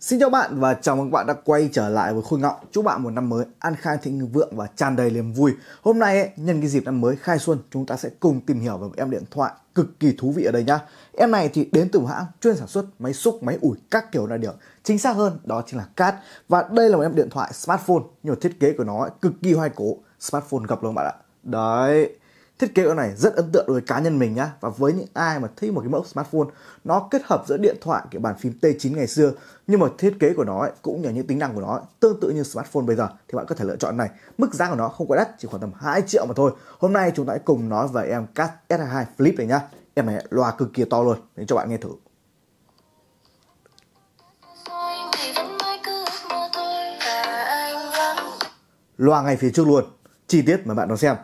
Xin chào bạn và chào mừng các bạn đã quay trở lại với Khôi Ngọng Chúc bạn một năm mới an khang thịnh vượng và tràn đầy niềm vui Hôm nay ấy, nhân cái dịp năm mới khai xuân chúng ta sẽ cùng tìm hiểu về một em điện thoại cực kỳ thú vị ở đây nhá Em này thì đến từ hãng chuyên sản xuất máy xúc, máy ủi các kiểu đại điểm Chính xác hơn đó chính là CAT Và đây là một em điện thoại smartphone nhưng mà thiết kế của nó ấy, cực kỳ hoài cổ Smartphone gặp luôn bạn ạ Đấy Thiết kế này rất ấn tượng đối với cá nhân mình nhá và với những ai mà thích một cái mẫu smartphone nó kết hợp giữa điện thoại kiểu bàn phím T9 ngày xưa nhưng mà thiết kế của nó ấy, cũng như những tính năng của nó ấy, tương tự như smartphone bây giờ thì bạn có thể lựa chọn này. Mức giá của nó không quá đắt chỉ khoảng tầm 2 triệu mà thôi. Hôm nay chúng ta hãy cùng nói về em Cat S2 Flip này nhá. Em này loa cực kỳ to luôn để cho bạn nghe thử. Loa ngay phía trước luôn. Chi tiết mà bạn đón xem.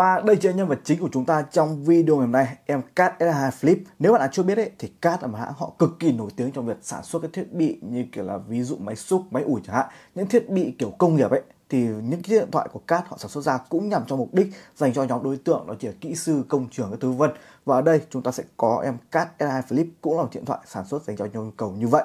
Và đây chính là nhân vật chính của chúng ta trong video ngày hôm nay, em Cat S2 Flip. Nếu bạn đã chưa biết ấy, thì Cat là một hãng họ cực kỳ nổi tiếng trong việc sản xuất các thiết bị như kiểu là ví dụ máy xúc, máy ủi chẳng hạn, những thiết bị kiểu công nghiệp ấy thì những cái điện thoại của Cat họ sản xuất ra cũng nhằm cho mục đích dành cho nhóm đối tượng đó chỉ là kỹ sư, công trường các thứ vân. Và ở đây chúng ta sẽ có em Cat S2 Flip cũng là một điện thoại sản xuất dành cho nhu cầu như vậy.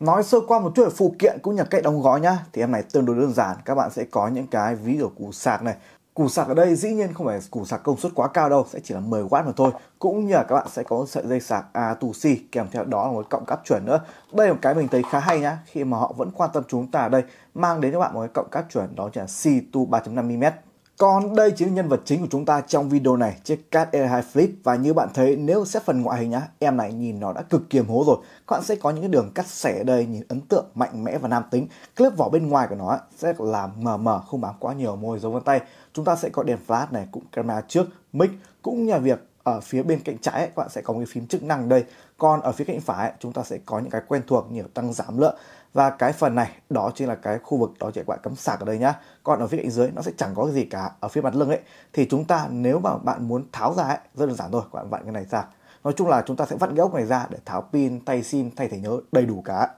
Nói sơ qua một chút về phụ kiện cũng như cách đóng gói nhá Thì em này tương đối đơn giản Các bạn sẽ có những cái ví ở củ sạc này Củ sạc ở đây dĩ nhiên không phải củ sạc công suất quá cao đâu, sẽ chỉ là 10W mà thôi. Cũng như là các bạn sẽ có sợi dây sạc A2C kèm theo đó là một cọng cáp chuẩn nữa. Đây là một cái mình thấy khá hay nhá, khi mà họ vẫn quan tâm chúng ta ở đây, mang đến cho bạn một cái cọng cáp chuẩn đó chính là C2 3.5mm. Còn đây chính là nhân vật chính của chúng ta trong video này, chiếc Cat Air 2 Flip. Và như bạn thấy, nếu xét phần ngoại hình nhá, em này nhìn nó đã cực kiềm hố rồi. Các bạn sẽ có những cái đường cắt xẻ ở đây nhìn ấn tượng, mạnh mẽ và nam tính. clip vỏ bên ngoài của nó sẽ là mờ mờ, không bám quá nhiều môi dấu vân tay. Chúng ta sẽ có đèn flash này, cũng camera trước, mic, cũng nhà việc ở phía bên cạnh trái ấy, các bạn sẽ có một cái phím chức năng đây còn ở phía cạnh phải ấy, chúng ta sẽ có những cái quen thuộc như tăng giảm lượng và cái phần này đó chính là cái khu vực đó chỉ các bạn cắm sạc ở đây nhá còn ở phía cạnh dưới nó sẽ chẳng có gì cả ở phía mặt lưng ấy thì chúng ta nếu mà bạn muốn tháo ra ấy rất đơn giản thôi các bạn vặn cái này ra nói chung là chúng ta sẽ vặn cái ốc này ra để tháo pin tay sim thay thẻ nhớ đầy đủ cả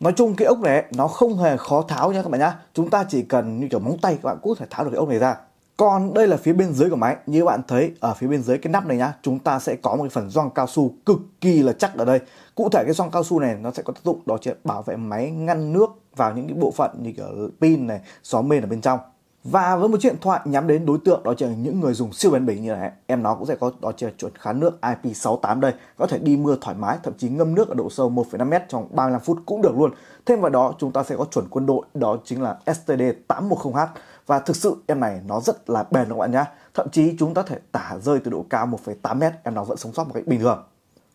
Nói chung cái ốc này nó không hề khó tháo nha các bạn nhá Chúng ta chỉ cần như kiểu móng tay các bạn cũng thể tháo được cái ốc này ra còn đây là phía bên dưới của máy, như bạn thấy ở phía bên dưới cái nắp này nhá, chúng ta sẽ có một cái phần gioăng cao su cực kỳ là chắc ở đây. Cụ thể cái gioăng cao su này nó sẽ có tác dụng đó chính là bảo vệ máy ngăn nước vào những cái bộ phận như kiểu pin này, xóa mên ở bên trong. Và với một điện thoại nhắm đến đối tượng đó chính là những người dùng siêu bền bỉ như này, em nó cũng sẽ có đó chính là chuẩn khá nước IP68 đây, có thể đi mưa thoải mái, thậm chí ngâm nước ở độ sâu 1,5m trong 35 phút cũng được luôn. Thêm vào đó chúng ta sẽ có chuẩn quân đội đó chính là STD 810H và thực sự em này nó rất là bền các bạn nhá thậm chí chúng ta thể tả rơi từ độ cao 1,8 mét em nó vẫn sống sót một cách bình thường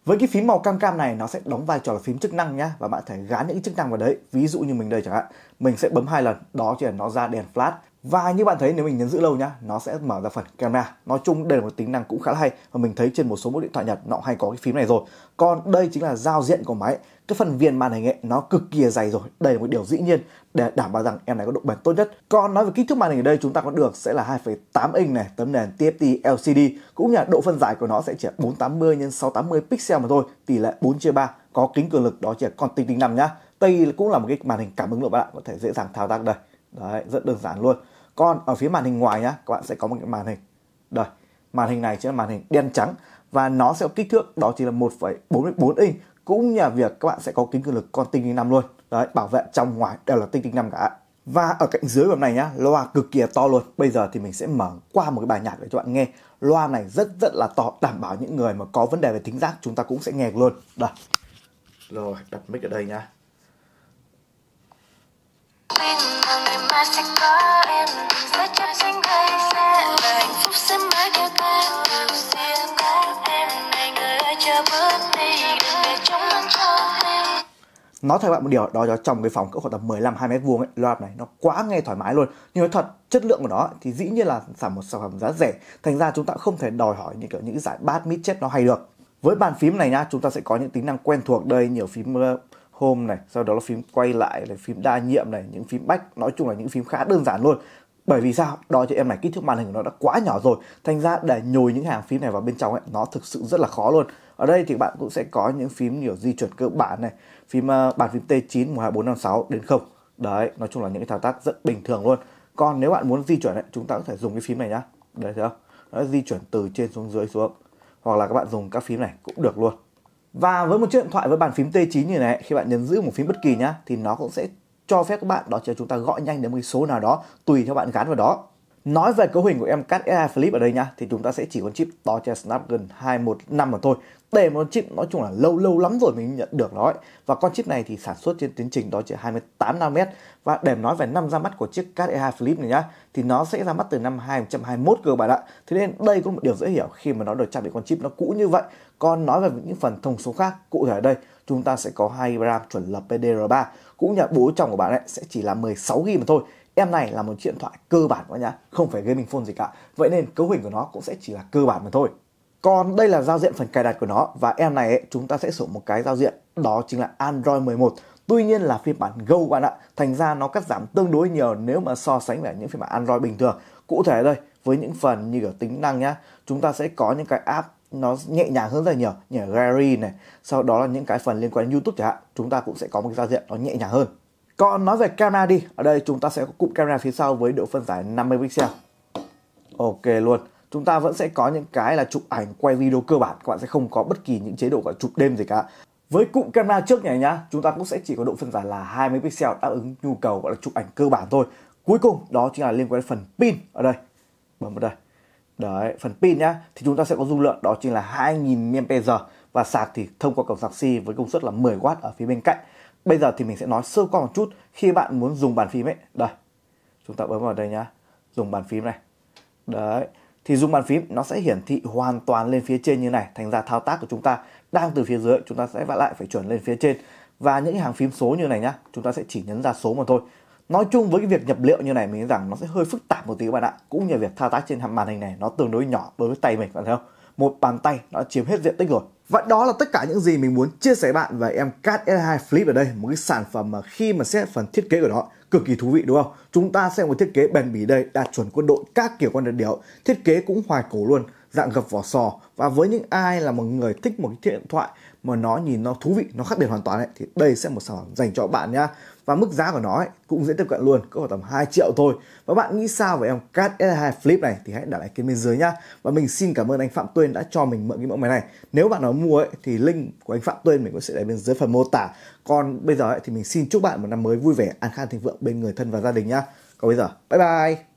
với cái phím màu cam cam này nó sẽ đóng vai trò là phím chức năng nhá và bạn thể gán những chức năng vào đấy ví dụ như mình đây chẳng hạn mình sẽ bấm hai lần đó chỉ là nó ra đèn flash và như bạn thấy nếu mình nhấn giữ lâu nhá nó sẽ mở ra phần camera nói chung đây là một tính năng cũng khá là hay và mình thấy trên một số mẫu điện thoại nhật nó hay có cái phím này rồi còn đây chính là giao diện của máy cái phần viền màn hình ấy nó cực kỳ dày rồi đây là một điều dĩ nhiên để đảm bảo rằng em này có độ bền tốt nhất còn nói về kích thước màn hình ở đây chúng ta có được sẽ là 2,8 inch này tấm nền TFT LCD cũng như là độ phân giải của nó sẽ chỉ 480 x 680 pixel mà thôi tỷ lệ 4 chia 3 có kính cường lực đó chỉ còn tinh tinh năm nhá đây cũng là một cái màn hình cảm ứng lượng bạn có thể dễ dàng thao tác đây Đấy, rất đơn giản luôn. Còn ở phía màn hình ngoài nhá, các bạn sẽ có một cái màn hình. Đây, màn hình này chính là màn hình đen trắng và nó sẽ có kích thước đó chỉ là 1,44 inch cũng như việc các bạn sẽ có kính cường lực con tinh tinh năm luôn. Đấy, bảo vệ trong ngoài đều là tinh tinh năm cả. Và ở cạnh dưới của này nhá, loa cực kỳ to luôn. Bây giờ thì mình sẽ mở qua một cái bài nhạc để cho bạn nghe. Loa này rất rất là to, đảm bảo những người mà có vấn đề về thính giác chúng ta cũng sẽ nghe luôn. Đây. Rồi, đặt mic ở đây nhá mà sẽ có em sẽ cho xanh gây sẽ là hạnh phúc sẽ mãi theo ta điều riêng có em này người ơi chờ bước đi đừng để chúng anh cho nói thật bạn một điều đó là trong cái phòng cỡ khoảng tầm 15 2 mét vuông ấy loa này nó quá nghe thoải mái luôn nhưng nói thật chất lượng của nó thì dĩ nhiên là sản một sản phẩm giá rẻ thành ra chúng ta không thể đòi hỏi những kiểu những giải bát mít chết nó hay được với bàn phím này nha chúng ta sẽ có những tính năng quen thuộc đây nhiều phím uh, home này sau đó là phím quay lại là phím đa nhiệm này những phím bách, nói chung là những phím khá đơn giản luôn bởi vì sao đó cho em này kích thước màn hình của nó đã quá nhỏ rồi thành ra để nhồi những hàng phím này vào bên trong ấy nó thực sự rất là khó luôn ở đây thì bạn cũng sẽ có những phím kiểu di chuyển cơ bản này phím uh, bàn phím T9 12456 đến không đấy nói chung là những cái thao tác rất bình thường luôn còn nếu bạn muốn di chuyển ấy, chúng ta có thể dùng cái phím này nhá đấy thấy không nó di chuyển từ trên xuống dưới xuống hoặc là các bạn dùng các phím này cũng được luôn và với một chiếc điện thoại với bàn phím T9 như này, khi bạn nhấn giữ một phím bất kỳ nhá thì nó cũng sẽ cho phép các bạn đó chỉ chúng ta gọi nhanh đến một cái số nào đó tùy theo bạn gắn vào đó Nói về cấu hình của em cắt AI Flip ở đây nhá thì chúng ta sẽ chỉ con chip to Torch Snapdragon 215 mà thôi. Đây là một chip nói chung là lâu lâu lắm rồi mình nhận được nó ấy. Và con chip này thì sản xuất trên tiến trình đó chỉ 28 nm và để nói về năm ra mắt của chiếc Cat AI Flip này nhá thì nó sẽ ra mắt từ năm 2021 cơ bạn ạ. Thế nên đây cũng một điều dễ hiểu khi mà nó được trang bị con chip nó cũ như vậy. Còn nói về những phần thông số khác cụ thể ở đây chúng ta sẽ có hai RAM chuẩn lập PDR3 cũng như bố chồng của bạn ấy sẽ chỉ là 16 GB mà thôi Em này là một chiếc điện thoại cơ bản các nhá, không phải gaming phone gì cả. Vậy nên cấu hình của nó cũng sẽ chỉ là cơ bản mà thôi. Còn đây là giao diện phần cài đặt của nó và em này ấy, chúng ta sẽ sử dụng một cái giao diện đó chính là Android 11. Tuy nhiên là phiên bản Go bạn ạ, thành ra nó cắt giảm tương đối nhiều nếu mà so sánh với những phiên bản Android bình thường. Cụ thể đây, với những phần như kiểu tính năng nhá, chúng ta sẽ có những cái app nó nhẹ nhàng hơn rất là nhiều như Gary này sau đó là những cái phần liên quan đến YouTube chẳng hạn chúng ta cũng sẽ có một cái giao diện nó nhẹ nhàng hơn còn nói về camera đi, ở đây chúng ta sẽ có cụm camera phía sau với độ phân giải 50 pixel. Ok luôn. Chúng ta vẫn sẽ có những cái là chụp ảnh quay video cơ bản, các bạn sẽ không có bất kỳ những chế độ gọi chụp đêm gì cả. Với cụm camera trước này nhá, chúng ta cũng sẽ chỉ có độ phân giải là 20 pixel đáp ứng nhu cầu gọi là chụp ảnh cơ bản thôi. Cuối cùng đó chính là liên quan đến phần pin ở đây. Bấm vào đây. Đấy, phần pin nhá, thì chúng ta sẽ có dung lượng đó chính là 2000 mAh và sạc thì thông qua cổng sạc C với công suất là 10W ở phía bên cạnh. Bây giờ thì mình sẽ nói sơ qua một chút khi bạn muốn dùng bàn phím ấy. Đây, chúng ta bấm vào đây nhá. Dùng bàn phím này. Đấy, thì dùng bàn phím nó sẽ hiển thị hoàn toàn lên phía trên như này. Thành ra thao tác của chúng ta đang từ phía dưới, chúng ta sẽ vặn lại phải chuẩn lên phía trên. Và những cái hàng phím số như này nhá, chúng ta sẽ chỉ nhấn ra số mà thôi. Nói chung với cái việc nhập liệu như này mình nghĩ rằng nó sẽ hơi phức tạp một tí các bạn ạ. Cũng như việc thao tác trên màn hình này nó tương đối nhỏ đối với tay mình, bạn thấy không? một bàn tay nó đã chiếm hết diện tích rồi và đó là tất cả những gì mình muốn chia sẻ bạn về em Cat S2 Flip ở đây một cái sản phẩm mà khi mà xét phần thiết kế của nó cực kỳ thú vị đúng không chúng ta xem một thiết kế bền bỉ đây đạt chuẩn quân đội các kiểu con đợt điệu thiết kế cũng hoài cổ luôn dạng gập vỏ sò và với những ai là một người thích một cái điện thoại mà nó nhìn nó thú vị nó khác biệt hoàn toàn ấy, thì đây sẽ một sản phẩm dành cho bạn nhá và mức giá của nó ấy, cũng dễ tiếp cận luôn có khoảng tầm 2 triệu thôi và bạn nghĩ sao về em Cat S2 Flip này thì hãy để lại kênh bên dưới nhá và mình xin cảm ơn anh Phạm Tuyên đã cho mình mượn cái mẫu máy này nếu bạn nào mua ấy, thì link của anh Phạm Tuyên mình cũng sẽ để bên dưới phần mô tả còn bây giờ ấy, thì mình xin chúc bạn một năm mới vui vẻ an khang thịnh vượng bên người thân và gia đình nhá còn bây giờ bye bye